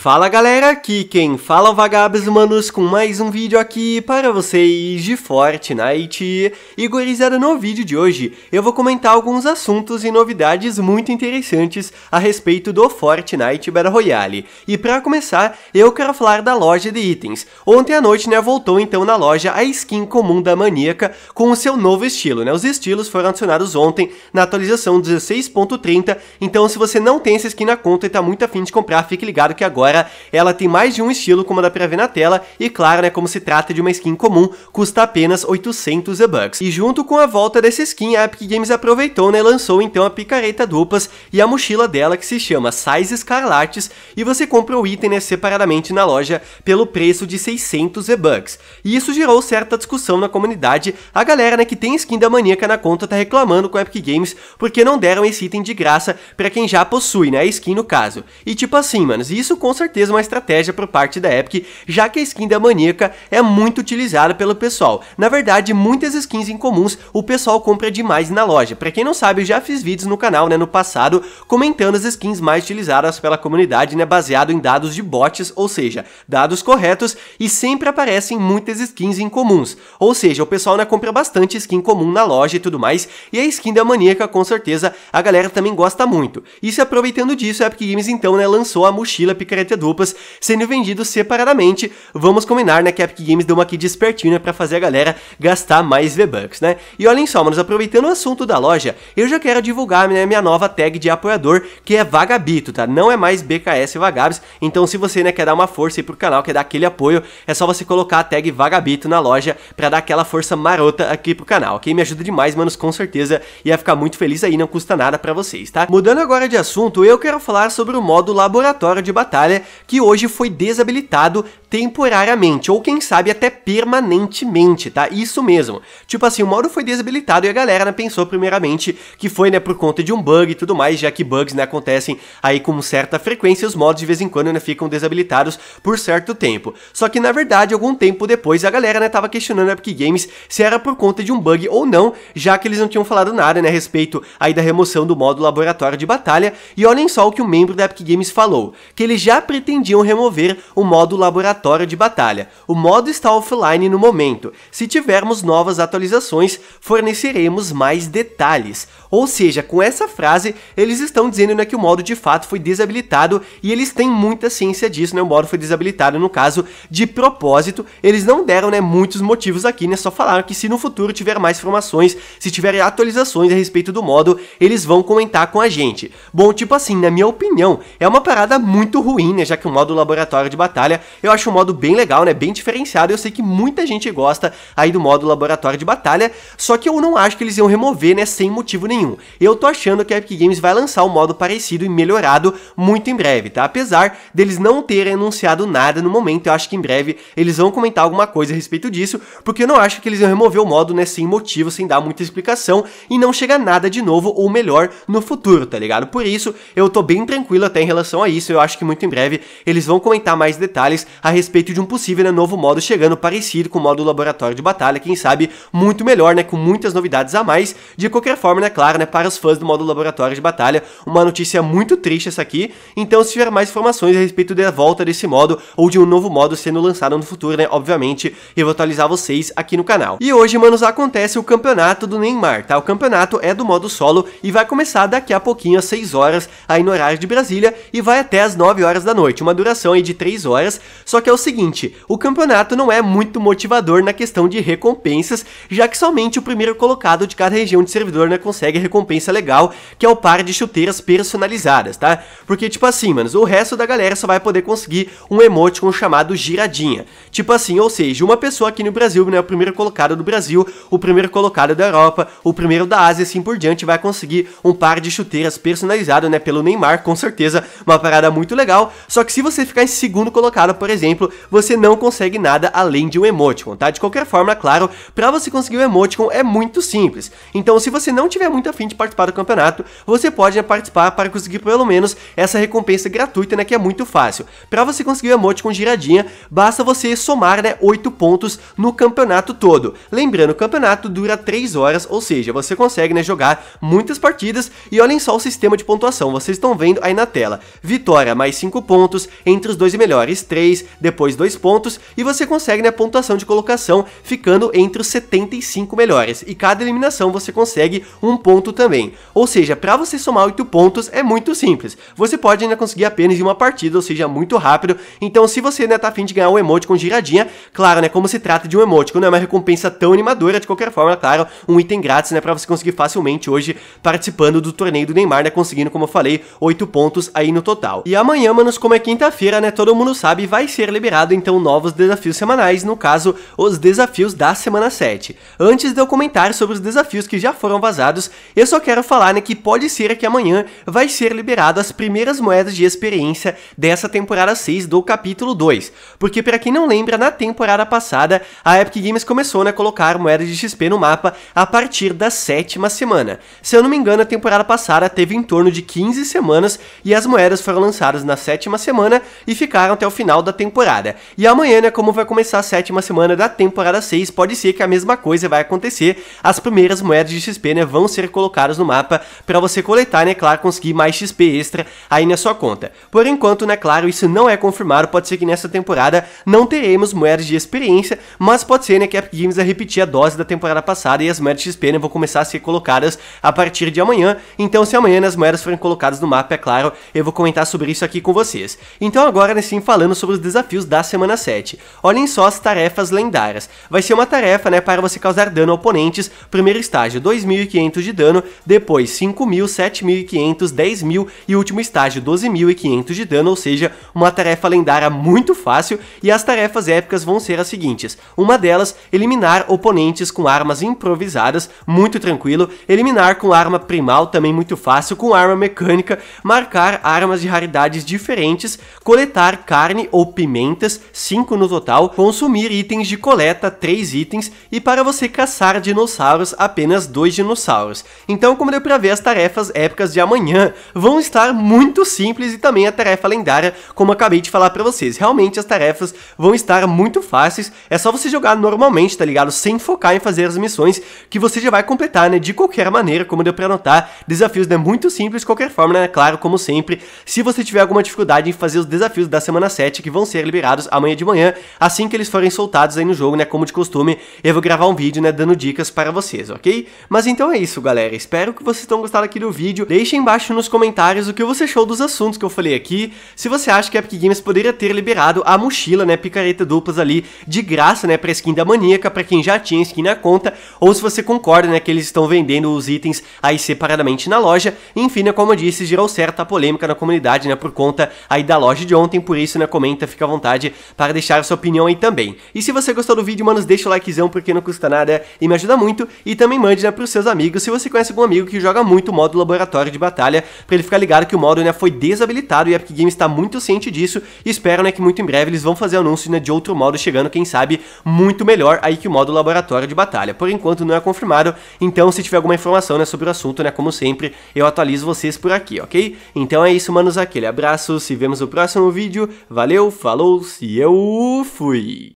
Fala galera, aqui quem fala é vagabos humanos com mais um vídeo aqui para vocês de Fortnite. E gurizada, no vídeo de hoje eu vou comentar alguns assuntos e novidades muito interessantes a respeito do Fortnite Battle Royale. E para começar, eu quero falar da loja de itens. Ontem à noite, né, voltou então na loja a skin comum da Maníaca com o seu novo estilo, né? Os estilos foram adicionados ontem na atualização 16.30, então se você não tem essa skin na conta e tá muito afim de comprar, fique ligado que agora agora, ela tem mais de um estilo como dá pra ver na tela, e claro, né, como se trata de uma skin comum, custa apenas 800 bucks. E junto com a volta dessa skin, a Epic Games aproveitou, né, lançou então a picareta duplas e a mochila dela que se chama Size Escarlates, e você compra o item, né, separadamente na loja pelo preço de 600 bucks. E isso gerou certa discussão na comunidade, a galera, né, que tem skin da maníaca na conta tá reclamando com a Epic Games porque não deram esse item de graça para quem já possui, né, a skin no caso. E tipo assim, manos, isso com certeza uma estratégia por parte da Epic, já que a skin da Maníaca é muito utilizada pelo pessoal. Na verdade, muitas skins incomuns o pessoal compra demais na loja. Para quem não sabe, eu já fiz vídeos no canal né, no passado comentando as skins mais utilizadas pela comunidade, né, baseado em dados de bots, ou seja, dados corretos, e sempre aparecem muitas skins incomuns. Ou seja, o pessoal né, compra bastante skin comum na loja e tudo mais, e a skin da Maníaca, com certeza, a galera também gosta muito. E se aproveitando disso, a Epic Games então né, lançou a mochila picareta 50 sendo vendidos separadamente. Vamos combinar, né, que a Epic Games deu uma aqui despertina né, para fazer a galera gastar mais V-Bucks, né? E olhem só, manos, aproveitando o assunto da loja, eu já quero divulgar né, minha nova tag de apoiador, que é Vagabito, tá? Não é mais BKS Vagabis, então se você, né, quer dar uma força aí pro canal, quer dar aquele apoio, é só você colocar a tag Vagabito na loja para dar aquela força marota aqui pro canal, ok? Me ajuda demais, manos, com certeza, ia ficar muito feliz aí, não custa nada para vocês, tá? Mudando agora de assunto, eu quero falar sobre o modo laboratório de batalha né, que hoje foi desabilitado temporariamente, ou quem sabe até permanentemente, tá? Isso mesmo. Tipo assim, o modo foi desabilitado e a galera né, pensou primeiramente que foi, né, por conta de um bug e tudo mais, já que bugs, né, acontecem aí com certa frequência, os mods de vez em quando, né, ficam desabilitados por certo tempo. Só que, na verdade, algum tempo depois, a galera, né, tava questionando a Epic Games se era por conta de um bug ou não, já que eles não tinham falado nada, né, a respeito aí da remoção do modo laboratório de batalha, e olhem só o que o um membro da Epic Games falou, que eles já pretendiam remover o modo laboratório aleatório de batalha. O modo está offline no momento. Se tivermos novas atualizações, forneceremos mais detalhes. Ou seja, com essa frase, eles estão dizendo né, que o modo de fato foi desabilitado e eles têm muita ciência disso, né? O modo foi desabilitado no caso de propósito. Eles não deram né, muitos motivos aqui, né? Só falaram que se no futuro tiver mais informações, se tiver atualizações a respeito do modo, eles vão comentar com a gente. Bom, tipo assim, na minha opinião, é uma parada muito ruim, né? Já que o modo laboratório de batalha, eu acho acho um modo bem legal, né? Bem diferenciado. Eu sei que muita gente gosta aí do modo laboratório de batalha, só que eu não acho que eles iam remover, né? Sem motivo nenhum. Eu tô achando que a Epic Games vai lançar um modo parecido e melhorado muito em breve, tá? Apesar deles não terem anunciado nada no momento, eu acho que em breve eles vão comentar alguma coisa a respeito disso, porque eu não acho que eles iam remover o modo, né? Sem motivo, sem dar muita explicação e não chega nada de novo ou melhor no futuro, tá ligado? Por isso, eu tô bem tranquilo até em relação a isso. Eu acho que muito em breve eles vão comentar mais detalhes a respeito de um possível né, novo modo chegando parecido com o modo laboratório de batalha, quem sabe muito melhor, né, com muitas novidades a mais. De qualquer forma, né, claro, né, para os fãs do modo laboratório de batalha, uma notícia muito triste essa aqui. Então, se tiver mais informações a respeito da volta desse modo ou de um novo modo sendo lançado no futuro, né, obviamente, eu vou atualizar vocês aqui no canal. E hoje, manos, acontece o campeonato do Neymar, tá? O campeonato é do modo solo e vai começar daqui a pouquinho às 6 horas aí no horário de Brasília e vai até às 9 horas da noite, uma duração aí de 3 horas, só que é o seguinte: o campeonato não é muito motivador na questão de recompensas, já que somente o primeiro colocado de cada região de servidor né, consegue recompensa legal, que é o par de chuteiras personalizadas, tá? Porque, tipo assim, manos, o resto da galera só vai poder conseguir um com o chamado giradinha. Tipo assim, ou seja, uma pessoa aqui no Brasil, né, o primeiro colocado do Brasil, o primeiro colocado da Europa, o primeiro da Ásia e assim por diante, vai conseguir um par de chuteiras personalizado, né, pelo Neymar, com certeza, uma parada muito legal. Só que se você ficar em segundo colocado, por exemplo, exemplo, você não consegue nada além de um emoticon, tá? De qualquer forma, claro, para você conseguir um emoticon é muito simples. Então, se você não tiver muito afim de participar do campeonato, você pode participar para conseguir pelo menos essa recompensa gratuita, né, que é muito fácil. Para você conseguir o um emoticon giradinha, basta você somar, né, 8 pontos no campeonato todo. Lembrando, o campeonato dura 3 horas, ou seja, você consegue, né, jogar muitas partidas e olhem só o sistema de pontuação, vocês estão vendo aí na tela. Vitória mais 5 pontos, entre os dois melhores 3, depois dois pontos, e você consegue na né, pontuação de colocação, ficando entre os 75 melhores, e cada eliminação você consegue um ponto também. Ou seja, para você somar 8 pontos é muito simples, você pode ainda conseguir apenas em uma partida, ou seja, muito rápido, então se você né, tá afim de ganhar um emote com giradinha, claro, né, como se trata de um emote, não é uma recompensa tão animadora, de qualquer forma, é claro, um item grátis, né, para você conseguir facilmente hoje participando do torneio do Neymar, né, conseguindo, como eu falei, 8 pontos aí no total. E amanhã, manos, como é quinta-feira, né, todo mundo sabe, vai ser liberado então novos desafios semanais, no caso, os desafios da semana 7. Antes de eu comentar sobre os desafios que já foram vazados, eu só quero falar né, que pode ser que amanhã vai ser liberado as primeiras moedas de experiência dessa temporada 6 do capítulo 2. Porque para quem não lembra, na temporada passada, a Epic Games começou né, a colocar moedas de XP no mapa a partir da sétima semana. Se eu não me engano, a temporada passada teve em torno de 15 semanas e as moedas foram lançadas na sétima semana e ficaram até o final da temporada temporada. E amanhã, né, como vai começar a sétima semana da temporada 6, pode ser que a mesma coisa vai acontecer. As primeiras moedas de XP, né, vão ser colocadas no mapa para você coletar, né, claro, conseguir mais XP extra aí na sua conta. Por enquanto, né, claro, isso não é confirmado, pode ser que nessa temporada não teremos moedas de experiência, mas pode ser, né, que a Epic Games vai repetir a dose da temporada passada e as moedas de XP, né, vão começar a ser colocadas a partir de amanhã. Então, se amanhã né, as moedas forem colocadas no mapa, é claro, eu vou comentar sobre isso aqui com vocês. Então agora, né, sim, falando sobre os desafios desafios da semana 7. Olhem só as tarefas lendárias. Vai ser uma tarefa, né, para você causar dano a oponentes. Primeiro estágio, 2.500 de dano, depois 5.000, 7.500, 10.000 e último estágio, 12.500 de dano, ou seja, uma tarefa lendária muito fácil. E as tarefas épicas vão ser as seguintes. Uma delas, eliminar oponentes com armas improvisadas, muito tranquilo. Eliminar com arma primal, também muito fácil, com arma mecânica. Marcar armas de raridades diferentes. Coletar carne ou pimenta pimentas, 5 no total, consumir itens de coleta, 3 itens, e para você caçar dinossauros, apenas 2 dinossauros. Então, como deu pra ver, as tarefas épicas de amanhã vão estar muito simples e também a tarefa lendária, como acabei de falar pra vocês. Realmente as tarefas vão estar muito fáceis, é só você jogar normalmente, tá ligado? Sem focar em fazer as missões, que você já vai completar, né? De qualquer maneira, como deu pra notar, desafios né, muito simples, de qualquer forma, né? Claro, como sempre, se você tiver alguma dificuldade em fazer os desafios da semana 7, que vão ser liberados amanhã de manhã, assim que eles forem soltados aí no jogo, né, como de costume, eu vou gravar um vídeo, né, dando dicas para vocês, ok? Mas então é isso, galera, espero que vocês tenham gostado aqui do vídeo, deixem embaixo nos comentários o que você achou dos assuntos que eu falei aqui, se você acha que a Epic Games poderia ter liberado a mochila, né, picareta duplas ali, de graça, né, pra skin da Maníaca, para quem já tinha skin na conta, ou se você concorda, né, que eles estão vendendo os itens aí separadamente na loja, enfim, né, como eu disse, gerou certa polêmica na comunidade, né, por conta aí da loja de ontem, por isso, né, comenta, fica à vontade vontade para deixar sua opinião aí também. E se você gostou do vídeo, manos, deixa o likezão porque não custa nada e me ajuda muito. E também mande né, os seus amigos se você conhece algum amigo que joga muito o modo laboratório de batalha, para ele ficar ligado que o modo né, foi desabilitado e a Epic Games está muito ciente disso e espero né, que muito em breve eles vão fazer anúncio né, de outro modo chegando, quem sabe, muito melhor aí que o modo laboratório de batalha. Por enquanto não é confirmado, então se tiver alguma informação né, sobre o assunto, né, como sempre, eu atualizo vocês por aqui, ok? Então é isso, manos, aquele abraço, se vemos no próximo vídeo, valeu, falou! se eu fui!